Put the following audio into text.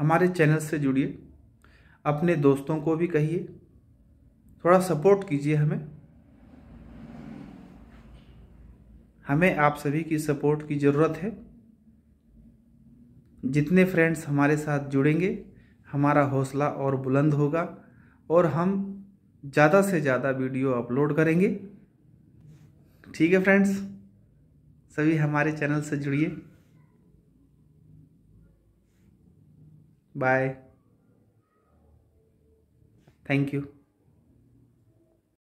हमारे चैनल से जुड़िए अपने दोस्तों को भी कहिए थोड़ा सपोर्ट कीजिए हमें हमें आप सभी की सपोर्ट की ज़रूरत है जितने फ्रेंड्स हमारे साथ जुड़ेंगे हमारा हौसला और बुलंद होगा और हम ज़्यादा से ज़्यादा वीडियो अपलोड करेंगे ठीक है फ्रेंड्स सभी हमारे चैनल से जुड़िए Bye. Thank you.